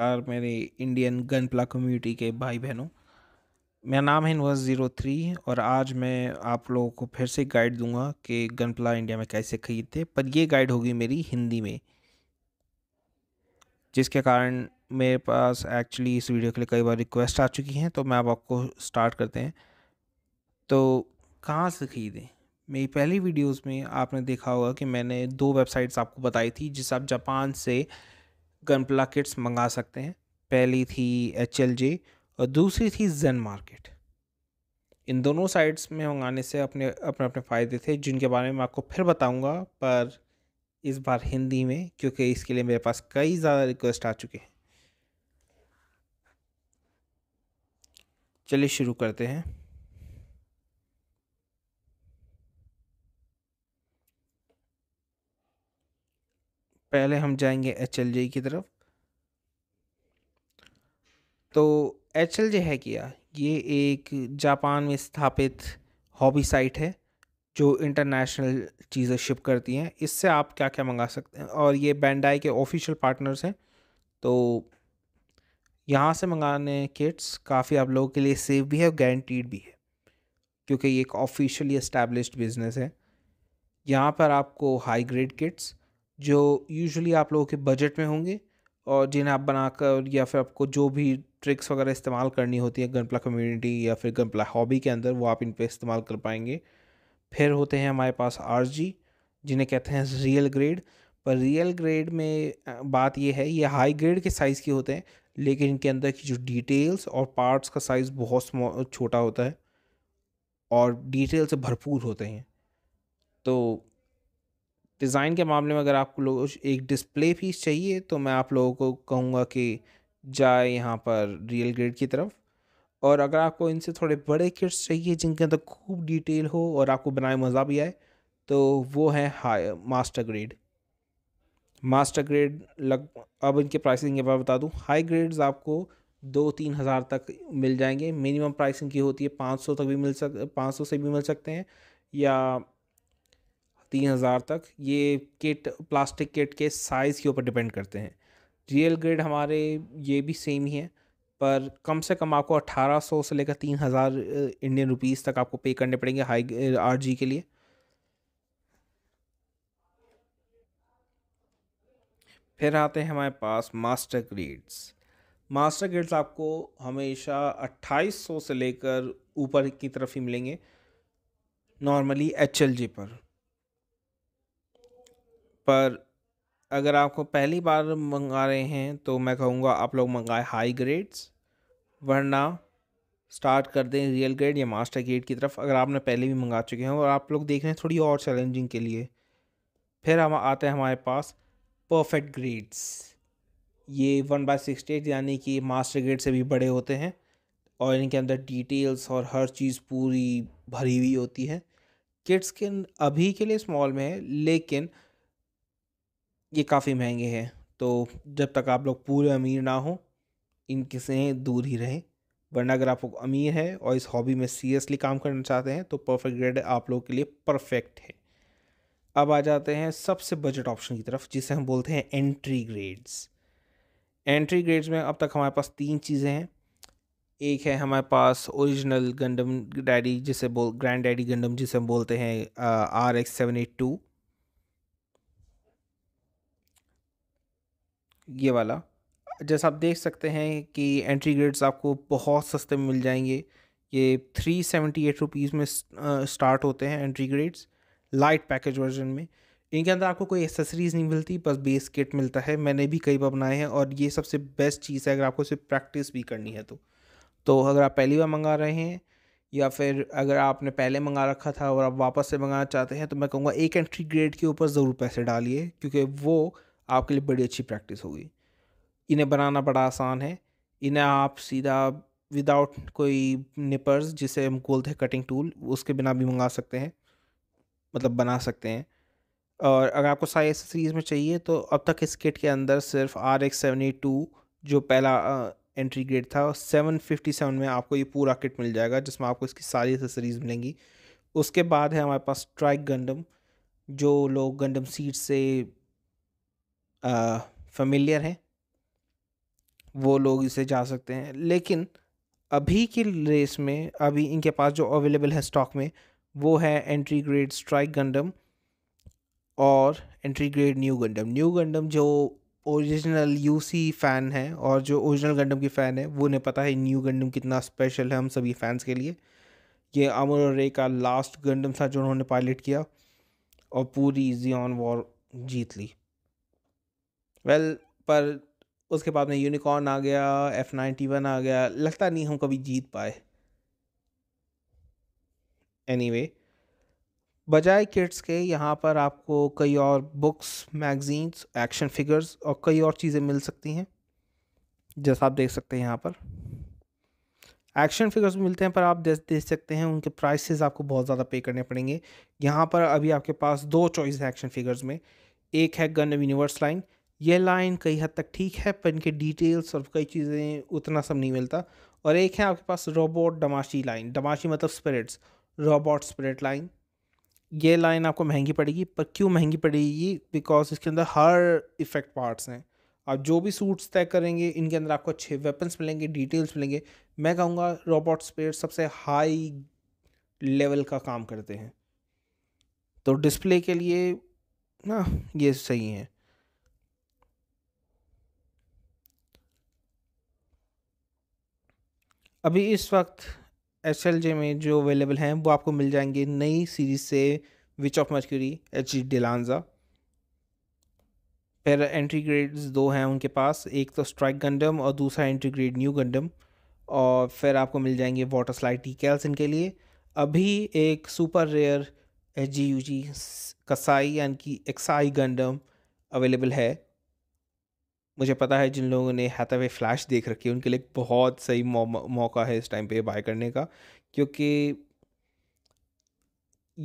नमस्कार मेरे Indian gun प्ला कम्युनिटी के भाई बहनों मेरा नाम है इनवर्स ज़ीरो थ्री और आज मैं आप लोगों को फिर से गाइड दूंगा कि गन प्ला इंडिया में कैसे खरीदते पर ये गाइड होगी मेरी हिंदी में जिसके कारण मेरे पास एक्चुअली इस वीडियो के लिए कई बार रिक्वेस्ट आ चुकी हैं तो मैं अब आपको स्टार्ट करते हैं तो कहाँ से खरीदें मेरी पहली वीडियोस में आपने देखा होगा कि मैंने दो वेबसाइट्स आपको बताई थी जिस आप जापान से गन प्लाकेट्स मंगा सकते हैं पहली थी एच और दूसरी थी जन मार्केट इन दोनों साइट्स में मंगाने से अपने अपने अपने फ़ायदे थे जिनके बारे में मैं आपको फिर बताऊंगा पर इस बार हिंदी में क्योंकि इसके लिए मेरे पास कई ज़्यादा रिक्वेस्ट आ चुके हैं चलिए शुरू करते हैं पहले हम जाएंगे एच एल जे की तरफ तो एच एल जे है क्या ये एक जापान में स्थापित हॉबी साइट है जो इंटरनेशनल चीज़ें शिप करती हैं इससे आप क्या क्या मंगा सकते हैं और ये बैंडाई के ऑफिशियल पार्टनर्स हैं तो यहाँ से मंगाने किट्स काफ़ी आप लोगों के लिए सेफ भी है और गारंटीड भी है क्योंकि ये एक ऑफिशियली इस्टेब्लिश्ड बिजनेस है यहाँ पर आपको हाई ग्रेड किट्स जो यूजुअली आप लोगों के बजट में होंगे और जिन्हें आप बनाकर या फिर आपको जो भी ट्रिक्स वगैरह इस्तेमाल करनी होती है गनप्ला कम्युनिटी या फिर गनप्ला हॉबी के अंदर वो आप इन पर इस्तेमाल कर पाएंगे फिर होते हैं हमारे पास आर जिन्हें कहते हैं रियल ग्रेड पर रियल ग्रेड में बात यह है ये हाई ग्रेड के साइज़ के होते हैं लेकिन इनके अंदर की जो डिटेल्स और पार्ट्स का साइज़ बहुत छोटा होता है और डिटेल से भरपूर होते हैं तो डिज़ाइन के मामले में अगर आप लोग एक डिस्प्ले पीस चाहिए तो मैं आप लोगों को कहूँगा कि जाए यहाँ पर रियल ग्रेड की तरफ और अगर आपको इनसे थोड़े बड़े किट्स चाहिए जिनके अंदर तो खूब डिटेल हो और आपको बनाए मज़ा भी आए तो वो है high master grade master grade लग अब इनके प्राइसिंग के बारे बता दूँ हाई ग्रेड्स आपको दो तीन हज़ार तक मिल जाएंगे मिनिमम प्राइसिंग की होती है पाँच सौ तक भी मिल सक पाँच सौ से भी मिल सकते हैं या तीन हज़ार तक ये किट प्लास्टिक किट के साइज़ के ऊपर डिपेंड करते हैं रियल ग्रेड हमारे ये भी सेम ही है पर कम से कम आपको 1800 से लेकर 3000 इंडियन रुपीस तक आपको पे करने पड़ेंगे हाई जी के लिए फिर आते हैं हमारे पास मास्टर ग्रेड्स मास्टर ग्रेड्स आपको हमेशा 2800 से लेकर ऊपर की तरफ ही मिलेंगे नॉर्मली एच पर पर अगर आपको पहली बार मंगा रहे हैं तो मैं कहूँगा आप लोग मंगाए हाई ग्रेड्स वरना स्टार्ट कर दें रियल ग्रेड या मास्टर ग्रेड की तरफ अगर आपने पहले भी मंगा चुके हैं और आप लोग देख रहे हैं थोड़ी और चैलेंजिंग के लिए फिर हम आते हैं हमारे पास परफेक्ट ग्रेड्स ये वन बाई सिक्सटी एट यानी कि मास्टर ग्रेड से भी बड़े होते हैं और इनके अंदर डिटेल्स और हर चीज़ पूरी भरी हुई होती है किड्स के अभी के लिए स्मॉल में है लेकिन ये काफ़ी महंगे हैं तो जब तक आप लोग पूरे अमीर ना हो इनके से दूर ही रहें वरना अगर आप अमीर हैं और इस हॉबी में सीरियसली काम करना चाहते हैं तो परफेक्ट ग्रेड आप लोगों के लिए परफेक्ट है अब आ जाते हैं सबसे बजट ऑप्शन की तरफ जिसे हम बोलते हैं एंट्री ग्रेड्स एंट्री ग्रेड्स में अब तक हमारे पास तीन चीज़ें हैं एक है हमारे पास ओरिजिनल गंडम डैडी जिसे बोल ग्रैंड डैडी गंडम जिसे हम बोलते हैं R X seven eight two ये वाला जैसा आप देख सकते हैं कि एंट्री ग्रेड्स आपको बहुत सस्ते में मिल जाएंगे ये थ्री सेवेंटी एट रुपीज़ में स्टार्ट होते हैं entry grades light package version में इनके अंदर आपको कोई एक्सेसरीज़ नहीं मिलती बस बेस किट मिलता है मैंने भी कई बार बनाए हैं और ये सबसे बेस्ट चीज़ है अगर आपको इसे प्रैक्टिस भी करनी है तो तो अगर आप पहली बार मंगा रहे हैं या फिर अगर आपने पहले मंगा रखा था और आप वापस से मंगाना चाहते हैं तो मैं कहूँगा एक एंट्री ग्रेड के ऊपर ज़रूर पैसे डालिए क्योंकि वो आपके लिए बड़ी अच्छी प्रैक्टिस होगी इन्हें बनाना बड़ा आसान है इन्हें आप सीधा विदाउट कोई निपर्स जिसे हम बोलते हैं कटिंग टूल उसके बिना भी मंगा सकते हैं मतलब बना सकते हैं और अगर आपको सारी एक्सेसरीज़ में चाहिए तो अब तक इस किट के अंदर सिर्फ आर एक्स सेवनी टू जो पहला एंट्री ग्रेड था सेवन फिफ्टी सेवन में आपको ये पूरा किट मिल जाएगा जिसमें आपको इसकी सारी एसेसरीज मिलेंगी उसके बाद है हमारे पास स्ट्राइक गंडम जो लोग गंडम सीट से फेमिलियर हैं वो लोग इसे जा सकते हैं लेकिन अभी की रेस में अभी इनके पास जो अवेलेबल है स्टॉक में वो है एंट्री ग्रेड स्ट्राइक गंडम और entry grade new Gundam new Gundam जो ओरिजिनल यूसी फ़ैन है और जो ओरिजिनल गंडम की फ़ैन है वो उन्हें पता है न्यू गंडम कितना स्पेशल है हम सभी फैंस के लिए ये अमर और रे का लास्ट गंडम था जो उन्होंने पायलट किया और पूरी जियॉन वॉर जीत ली वेल well, पर उसके बाद में यूनिकॉर्न आ गया एफ नाइन्टी वन आ गया लगता नहीं हम कभी जीत पाए एनी वे बजाय किड्स के यहाँ पर आपको कई और बुक्स मैगजीन्स एक्शन फिगर्स और कई और चीज़ें मिल सकती हैं जैसा आप देख सकते हैं यहाँ पर एक्शन फिगर्स मिलते हैं पर आप देख देख सकते हैं उनके प्राइसेस आपको बहुत ज़्यादा पे करने पड़ेंगे यहाँ पर अभी आपके पास दो चॉइस है एक्शन फिगर्स में एक है गन यूनिवर्स लाइन यह लाइन कई हद तक ठीक है पर इनके डिटेल्स और कई चीज़ें उतना सब नहीं मिलता और एक है आपके पास रोबोट डमाशी लाइन डमाशी मतलब स्पिरिट्स रोबोट स्पिरिट लाइन ये लाइन आपको महंगी पड़ेगी पर क्यों महंगी पड़ेगी बिकॉज इसके अंदर हर इफेक्ट पार्ट्स हैं आप जो भी सूट्स तय करेंगे इनके अंदर आपको अच्छे वेपन्स मिलेंगे डिटेल्स मिलेंगे मैं कहूँगा रोबोट स्पेयर सबसे हाई लेवल का काम करते हैं तो डिस्प्ले के लिए ना ये सही है अभी इस वक्त एस में जो अवेलेबल हैं वो आपको मिल जाएंगे नई सीरीज से witch of Mercury H G Dilanza फिर एंट्री ग्रेड्स दो हैं उनके पास एक तो स्ट्राइक गंडम और दूसरा एंट्री ग्रेड न्यू गंडम और फिर आपको मिल जाएंगे वाटर स्लाइड टी कैल्स इनके लिए अभी एक super rare H G U G कसाई यानी कि एक्साई गंडम अवेलेबल है मुझे पता है जिन लोगों ने हैथावे फ्लैश देख रखी है उनके लिए बहुत सही मौ, मौका है इस टाइम पे बाय करने का क्योंकि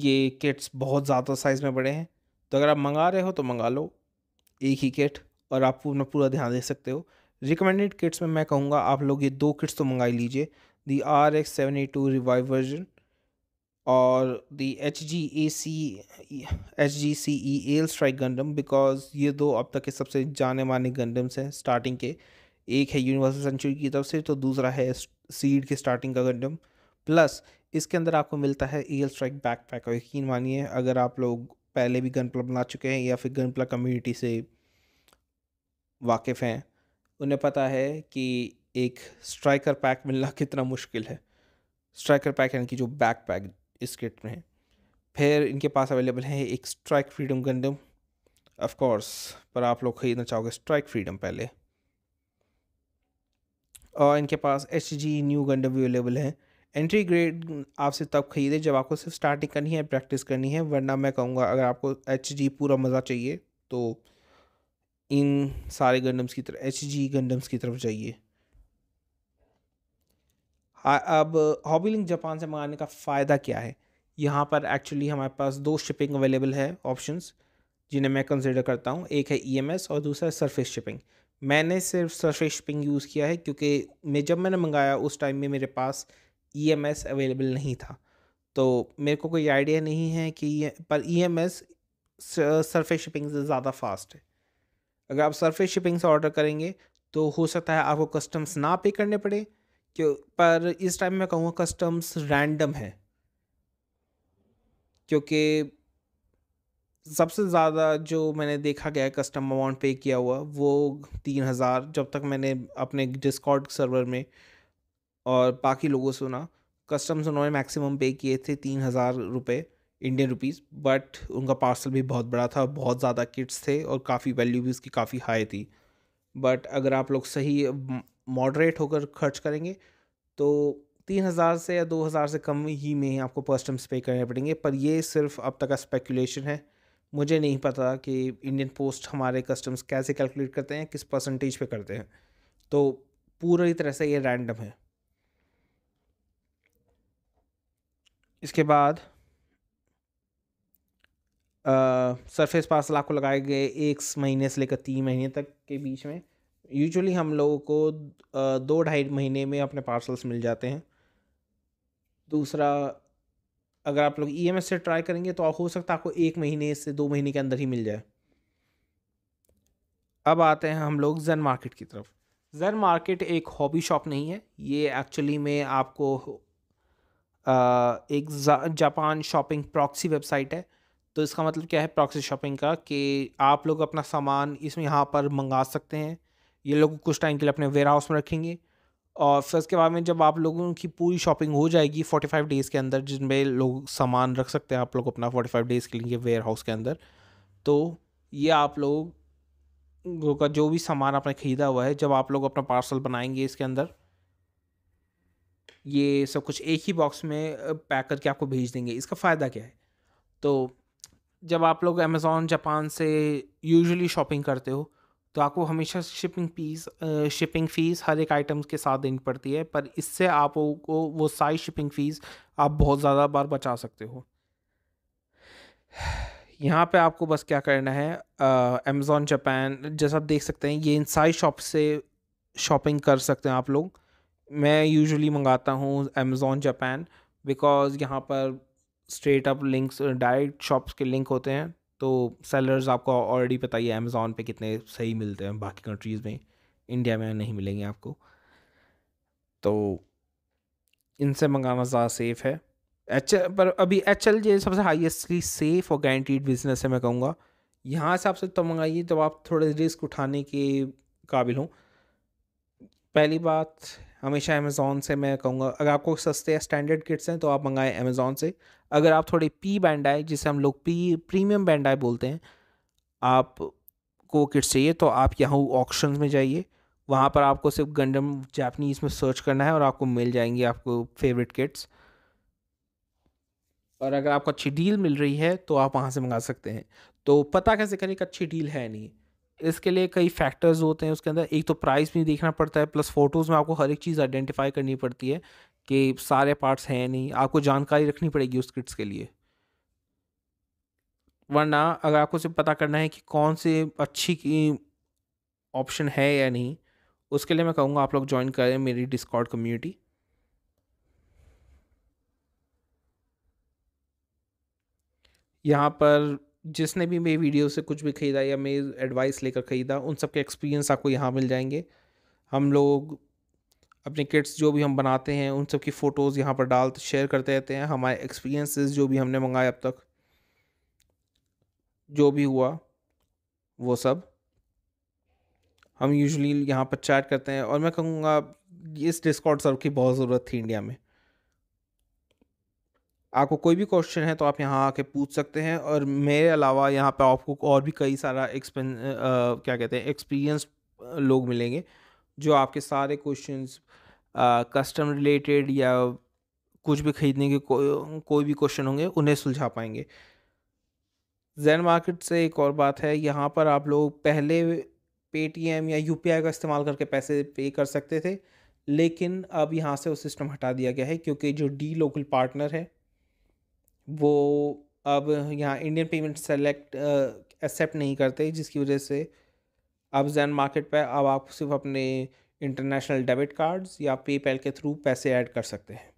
ये किट्स बहुत ज़्यादा साइज़ में बड़े हैं तो अगर आप मंगा रहे हो तो मंगा लो एक ही किट और आप अपना पूरा ध्यान दे सकते हो रिकमेंडेड किट्स में मैं कहूँगा आप लोग ये दो किट्स तो मंगाई लीजिए the R X seven eight two revive version और the H H G A C G C E L strike Gundam because ये दो अब तक के सबसे जाने माने गंडम्स हैं स्टार्टिंग के एक है यूनिवर्सल सेंचुरी की तरफ से तो दूसरा है सीड के स्टार्टिंग का गंडम प्लस इसके अंदर आपको मिलता है एल स्ट्राइक बैक पैक और यकीन मानिए अगर आप लोग पहले भी गन प्लब बना चुके हैं या फिर गन प्लब कम्यूनिटी से वाकिफ़ हैं उन्हें पता है कि एक स्ट्राइकर पैक मिलना कितना मुश्किल है स्ट्राइकर पैक यानी कि जो बैक पैक इस किट में फिर इनके पास अवेलेबल है एक strike freedom Gundam of course पर आप लोग ख़रीदना चाहोगे स्ट्राइक फ्रीडम पहले और इनके पास एच जी न्यू गंडम भी अवेलेबल है एंट्री ग्रेड आपसे तब खरीदे जब आपको सिर्फ स्टार्टिंग करनी है प्रैक्टिस करनी है वरना मैं कहूँगा अगर आपको एच जी पूरा मज़ा चाहिए तो इन सारे गंडम्स की तरफ एच जी गंडम्स की तरफ जाइए अब हॉबी लिंक जापान से मंगाने का फ़ायदा क्या है यहाँ पर एक्चुअली हमारे पास दो शिपिंग अवेलेबल है ऑप्शंस जिन्हें मैं कंसिडर करता हूँ एक है ई e और दूसरा है सरफेस शिपिंग मैंने सिर्फ सरफेस शिपिंग यूज़ किया है क्योंकि मैं जब मैंने मंगाया उस टाइम में मेरे पास ई e अवेलेबल नहीं था तो मेरे को कोई आइडिया नहीं है कि पर एस सरफेस शिपिंग से ज़्यादा फास्ट है अगर आप सरफेस शिपिंग से ऑर्डर करेंगे तो हो सकता है आपको कस्टम्स ना पे करने पड़े क्यों पर इस टाइम मैं कहूँगा कस्टम्स रैंडम है क्योंकि सबसे ज़्यादा जो मैंने देखा गया है कस्टम अमाउंट पे किया हुआ वो तीन हज़ार जब तक मैंने अपने डिस्कॉर्ड सर्वर में और बाकी लोगों से सुना कस्टम्स उन्होंने मैक्सिमम पे किए थे तीन हज़ार रुपये इंडियन रुपीज़ बट उनका पार्सल भी बहुत बड़ा था बहुत ज़्यादा किट्स थे और काफ़ी वैल्यू भी उसकी काफ़ी हाई थी बट अगर आप लोग सही मॉडरेट होकर खर्च करेंगे तो तीन हज़ार से या दो हज़ार से कम ही में आपको फर्स्ट पे करने पड़ेंगे पर ये सिर्फ अब तक का स्पेकुलेशन है मुझे नहीं पता कि इंडियन पोस्ट हमारे कस्टम्स कैसे कैलकुलेट करते हैं किस परसेंटेज पे करते हैं तो पूरी तरह से ये रैंडम है इसके बाद सरफेस पार्सल आपको लगाए गए एक महीने से लेकर तीन महीने तक के बीच में यूजुअली हम लोगों को दो ढाई महीने में अपने पार्सल्स मिल जाते हैं दूसरा अगर आप लोग ई e से ट्राई करेंगे तो हो सकता है आपको एक महीने से दो महीने के अंदर ही मिल जाए अब आते हैं हम लोग जन मार्केट की तरफ जन मार्केट एक हॉबी शॉप नहीं है ये एक्चुअली में आपको आ, एक जापान शॉपिंग प्रॉक्सी वेबसाइट है तो इसका मतलब क्या है प्रॉक्सी शॉपिंग का कि आप लोग अपना सामान इसमें यहाँ पर मंगा सकते हैं ये लोग कुछ टाइम के लिए अपने वेयर हाउस में रखेंगे और फिर उसके बाद में जब आप लोगों की पूरी शॉपिंग हो जाएगी फोर्टी फाइव डेज़ के अंदर जिनमें लोग सामान रख सकते हैं आप लोग अपना फोर्टी फाइव डेज़ के लिए वेयर हाउस के अंदर तो ये आप लोग का जो भी सामान आपने ख़रीदा हुआ है जब आप लोग अपना पार्सल बनाएंगे इसके अंदर ये सब कुछ एक ही बॉक्स में पैक करके आपको भेज देंगे इसका फ़ायदा क्या है तो जब आप लोग अमेज़ॉन जापान से यूजुअली शॉपिंग करते हो तो आपको हमेशा शिपिंग फीस शिपिंग फ़ीस हर एक आइटम्स के साथ देनी पड़ती है पर इससे आपको वो सारी शिपिंग फ़ीस आप बहुत ज़्यादा बार बचा सकते हो यहाँ पे आपको बस क्या करना है अमेज़ोन जापान जैसा आप देख सकते हैं ये इन सारी शॉप से शॉपिंग कर सकते हैं आप लोग मैं यूजुअली मंगाता हूँ अमेज़ोन जापान बिकॉज़ यहाँ पर straight up links direct shops के लिंक होते हैं तो सेलर्स आपको ऑलरेडी पता ही है अमेज़ोन पे कितने सही मिलते हैं बाकी कंट्रीज़ में इंडिया में नहीं मिलेंगे आपको तो इनसे मंगाना ज़्यादा सेफ़ है एच पर अभी एच एल जे सबसे हाईएस्टली सेफ और गारंटीड बिजनेस है मैं कहूँगा यहाँ से आपसे तो मंगाइए जब आप थोड़े रिस्क उठाने के काबिल हों पहली बात हमेशा अमेज़ोन से मैं कहूँगा अगर आपको सस्ते या स्टैंडर्ड किट्स हैं तो आप मंगाएं अमेज़ोन से अगर आप थोड़े पी बैंड आए जिसे हम लोग पी प्रीमियम बैंड आए बोलते हैं आप को किट्स चाहिए तो आप यहाँ ऑक्शन में जाइए वहाँ पर आपको सिर्फ गंडम जापनीज़ में सर्च करना है और आपको मिल जाएंगी आपको फेवरेट किट्स और अगर आपको अच्छी डील मिल रही है तो आप वहाँ से मंगा सकते हैं तो पता कैसे करें एक अच्छी डील है नहीं इसके लिए कई फैक्टर्स होते हैं उसके अंदर एक तो प्राइस भी देखना पड़ता है प्लस फ़ोटोज़ में आपको हर एक चीज़ आइडेंटिफाई करनी पड़ती है कि सारे पार्ट्स हैं नहीं आपको जानकारी रखनी पड़ेगी उस किट्स के लिए वरना अगर आपको सिर्फ पता करना है कि कौन से अच्छी की ऑप्शन है या नहीं उसके लिए मैं कहूँगा आप लोग ज्वाइन करें मेरी डिस्कॉर्ड कम्युनिटी यहाँ पर जिसने भी मेरी वीडियो से कुछ भी ख़रीदा या मेरी एडवाइस लेकर ख़रीदा उन सब के एक्सपीरियंस आपको यहाँ मिल जाएंगे हम लोग अपने किट्स जो भी हम बनाते हैं उन सब की फ़ोटोज़ यहाँ पर डाल शेयर करते रहते हैं हमारे एक्सपीरियंसेस जो भी हमने मंगाए अब तक जो भी हुआ वो सब हम यूजली यहाँ पर चैट करते हैं और मैं कहूँगा इस डिस्कॉर्ड सर्व की बहुत ज़रूरत थी इंडिया में आपको कोई भी क्वेश्चन है तो आप यहाँ आके पूछ सकते हैं और मेरे अलावा यहाँ पर आपको और भी कई सारा एक्सपें क्या कहते हैं एक्सपीरियंस लोग मिलेंगे जो आपके सारे क्वेश्चंस कस्टम रिलेटेड या कुछ भी ख़रीदने के को, कोई भी क्वेश्चन होंगे उन्हें सुलझा पाएंगे जैन मार्केट से एक और बात है यहाँ पर आप लोग पहले पेटीएम या यू का इस्तेमाल करके पैसे पे कर सकते थे लेकिन अब यहाँ से वो सिस्टम हटा दिया गया है क्योंकि जो डी लोकल पार्टनर है वो अब यहाँ इंडियन पेमेंट सेलेक्ट एक्सेप्ट नहीं करते जिसकी वजह से अब जैन मार्केट पर अब आप सिर्फ अपने इंटरनेशनल डेबिट कार्ड्स या पेपैल के थ्रू पैसे ऐड कर सकते हैं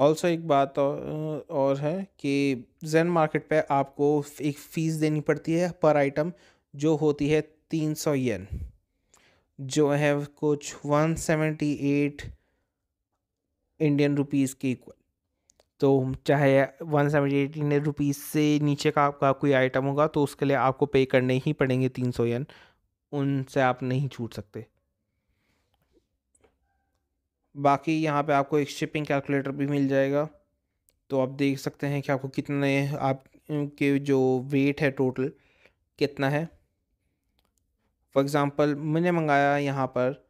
ऑल्सो एक बात और, है कि जैन मार्केट पर आपको एक फ़ीस देनी पड़ती है पर आइटम जो होती है तीन सौ येन जो है कुछ one seventy eight Indian rupees के इक्वल तो चाहे वन सेवेंटी एटी रुपीज़ से नीचे का आपका कोई आइटम होगा तो उसके लिए आपको पे करने ही पड़ेंगे तीन सौ यन उनसे आप नहीं छूट सकते बाकी यहाँ पे आपको एक शिपिंग कैलकुलेटर भी मिल जाएगा तो आप देख सकते हैं कि आपको कितने आपके जो वेट है टोटल कितना है फॉर एग्ज़ाम्पल मैंने मंगाया यहाँ पर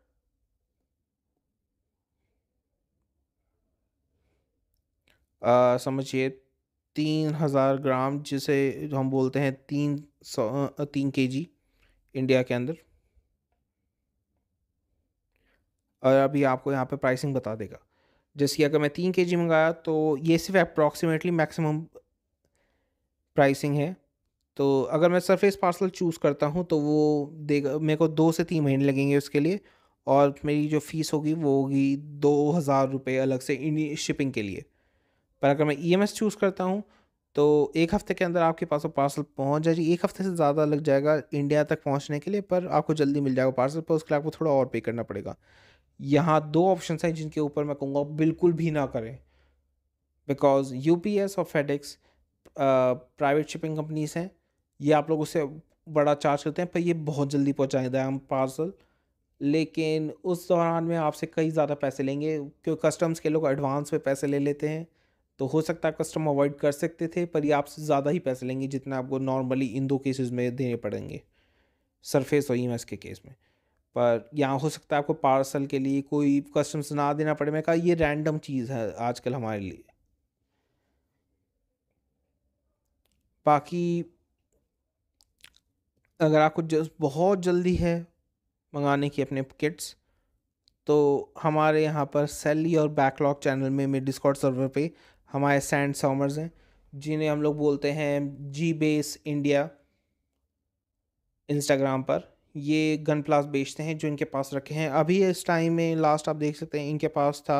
समझिए तीन हज़ार ग्राम जिसे हम बोलते हैं तीन सौ तीन के जी इंडिया के अंदर और अभी आपको यहाँ पे प्राइसिंग बता देगा जैसे कि अगर मैं तीन के जी मंगाया तो ये सिर्फ अप्रॉक्सीमेटली मैक्सिमम प्राइसिंग है तो अगर मैं सरफेस पार्सल चूज़ करता हूँ तो वो देगा मेरे को दो से तीन महीने लगेंगे उसके लिए और मेरी जो फ़ीस होगी वो होगी दो हज़ार रुपये अलग से इन शिपिंग के लिए पर अगर मैं ई एम एस चूज़ करता हूँ तो एक हफ़्ते के अंदर आपके पास वो पार्सल पहुँच जाएगी एक हफ़्ते से ज़्यादा लग जाएगा इंडिया तक पहुँचने के लिए पर आपको जल्दी मिल जाएगा पार्सल पर उसके लिए आपको थोड़ा और पे करना पड़ेगा यहाँ दो ऑप्शन हैं जिनके ऊपर मैं कहूँगा बिल्कुल भी ना करें बिकॉज यू और फेडिक्स प्राइवेट शिपिंग कंपनीज हैं ये आप लोग उससे बड़ा चार्ज करते हैं पर ये बहुत जल्दी पहुँचाएगा हम पार्सल लेकिन उस दौरान में आपसे कई ज़्यादा पैसे लेंगे क्योंकि कस्टम्स के लोग एडवांस में पैसे ले लेते हैं तो हो सकता है कस्टम अवॉइड कर सकते थे पर ये आपसे ज़्यादा ही पैसे लेंगे जितना आपको नॉर्मली इन दो केसेस में देने पड़ेंगे सरफेस और ई e के केस में पर यहाँ हो सकता है आपको पार्सल के लिए कोई कस्टम्स ना देना पड़े मैं कहा ये रैंडम चीज़ है आजकल हमारे लिए बाकी अगर आपको जस्ट बहुत जल्दी है मंगाने की अपने किट्स तो हमारे यहाँ पर सेली और बैकलॉग चैनल में मेरे डिस्काउंट सर्वर पे हमारे सैंड सॉमर्स हैं जिन्हें हम लोग बोलते हैं जी बेस इंडिया इंस्टाग्राम पर ये गन प्लास बेचते हैं जो इनके पास रखे हैं अभी इस टाइम में लास्ट आप देख सकते हैं इनके पास था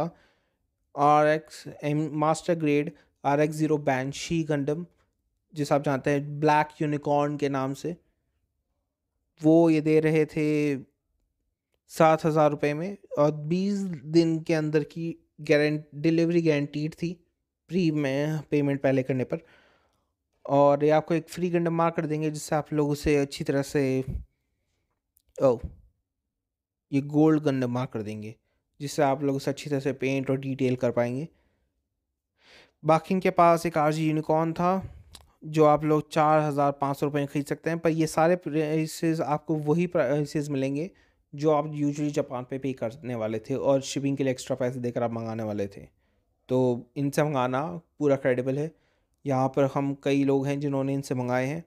R X M master grade R X zero Banshee Gundam जिसे आप जानते हैं ब्लैक यूनिकॉर्न के नाम से वो ये दे रहे थे सात हज़ार रुपये में और बीस दिन के अंदर की गारंट डिलीवरी गारंटीड थी प्री में पेमेंट पहले करने पर और ये आपको एक फ्री गंडम मार्कर देंगे जिससे आप लोग उसे अच्छी तरह से ओ ये गोल्ड गंडम मार्कर देंगे जिससे आप लोग उसे अच्छी तरह से पेंट और डिटेल कर पाएंगे बाकी इनके पास एक आर जी यूनिकॉर्न था जो आप लोग चार हज़ार पाँच सौ रुपये में ख़रीद सकते हैं पर ये सारे प्राइसेस आपको वही प्राइसेस मिलेंगे जो आप यूजुअली जापान पे पे करने वाले थे और शिपिंग के लिए एक्स्ट्रा पैसे देकर आप मंगाने वाले थे तो इनसे मंगाना पूरा क्रेडिबल है यहाँ पर हम कई लोग हैं जिन्होंने इनसे मंगाए हैं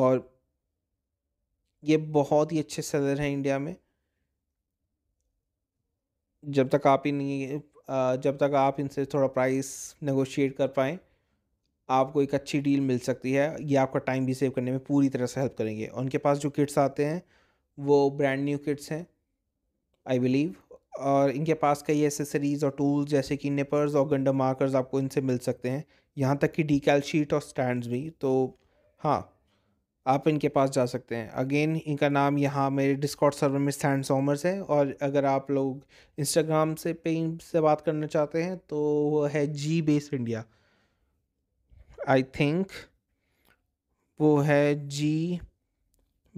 और ये बहुत ही अच्छे सेलर हैं इंडिया में जब तक आप इन जब तक आप इनसे थोड़ा प्राइस नेगोशिएट कर पाएँ आपको एक अच्छी डील मिल सकती है ये आपका टाइम भी सेव करने में पूरी तरह से हेल्प करेंगे उनके पास जो किट्स आते हैं वो ब्रांड न्यू किट्स हैं आई बिलीव और इनके पास कई एसेसरीज़ और टूल्स जैसे कि निपर्स और गंडा मार्कर्स आपको इनसे मिल सकते हैं यहाँ तक कि डीकैल शीट और स्टैंड भी तो हाँ आप इनके पास जा सकते हैं अगेन इनका नाम यहाँ मेरे डिस्कॉट सर्वर में सैंड सॉमर्स है और अगर आप लोग इंस्टाग्राम से पे इनसे बात करना चाहते हैं तो वो है G base India I think वो है जी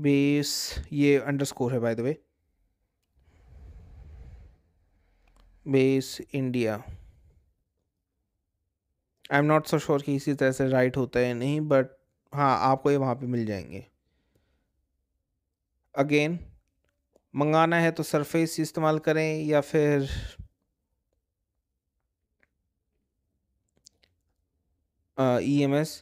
बेस ये अंडरस्कोर है by the way base India I am not so sure कि इसी तरह से राइट होता है नहीं बट हाँ आपको ये वहाँ पे मिल जाएंगे अगेन मंगाना है तो सरफेस इस्तेमाल करें या फिर ई एम एस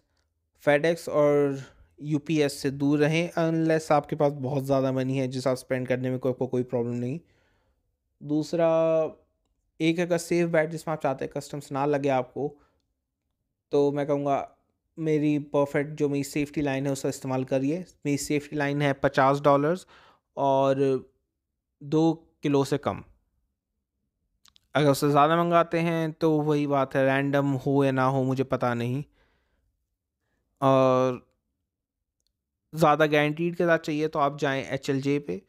फेडेक्स और यू पी एस से दूर रहें अनलेस आपके पास बहुत ज़्यादा मनी है जिस आप स्पेंड करने में कोई को, कोई प्रॉब्लम नहीं दूसरा एक अगर सेफ बैट जिसमें आप चाहते हैं कस्टम्स ना लगे आपको तो मैं कहूँगा मेरी परफेक्ट जो मेरी सेफ्टी लाइन है उसका इस्तेमाल करिए मेरी सेफ्टी लाइन है पचास डॉलर्स और दो किलो से कम अगर उससे ज़्यादा मंगाते हैं तो वही बात है रैंडम हो या ना हो मुझे पता नहीं और ज़्यादा गारंटीड के साथ चाहिए तो आप जाएं एच एल जे पे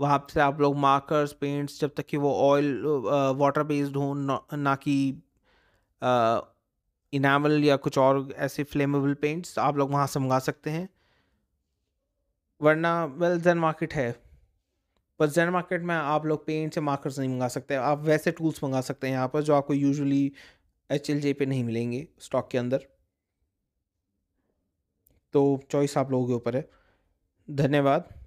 वहाँ से आप लोग मार्कर्स पेंट्स जब तक कि वो ऑयल वाटर बेस्ड हों ना कि इनामल या कुछ और ऐसे फ्लेमेबल पेंट्स आप लोग वहाँ से मंगा सकते हैं वरना वेल जैन मार्केट है पर जैन मार्केट में आप लोग पेंट्स या मार्कर्स नहीं मंगा सकते आप वैसे टूल्स मंगा सकते हैं यहाँ पर जो आपको यूजुअली एच एल जे पे नहीं मिलेंगे स्टॉक के अंदर तो चॉइस आप लोगों के ऊपर है धन्यवाद